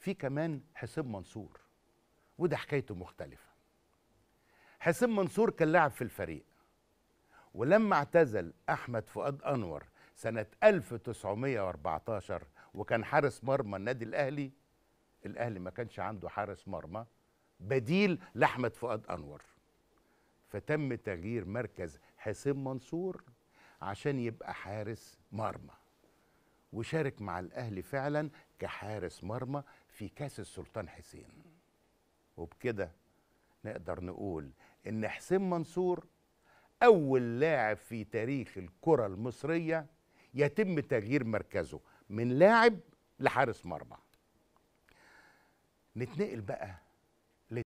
في كمان حسين منصور وده حكايته مختلفة حسين منصور كان لاعب في الفريق ولما اعتزل أحمد فؤاد أنور سنة 1914 وكان حارس مرمى النادي الأهلي الأهلي ما كانش عنده حارس مرمى بديل لأحمد فؤاد أنور فتم تغيير مركز حسين منصور عشان يبقى حارس مرمى وشارك مع الاهلي فعلا كحارس مرمى في كاس السلطان حسين وبكده نقدر نقول ان حسين منصور اول لاعب في تاريخ الكره المصريه يتم تغيير مركزه من لاعب لحارس مرمى نتنقل بقى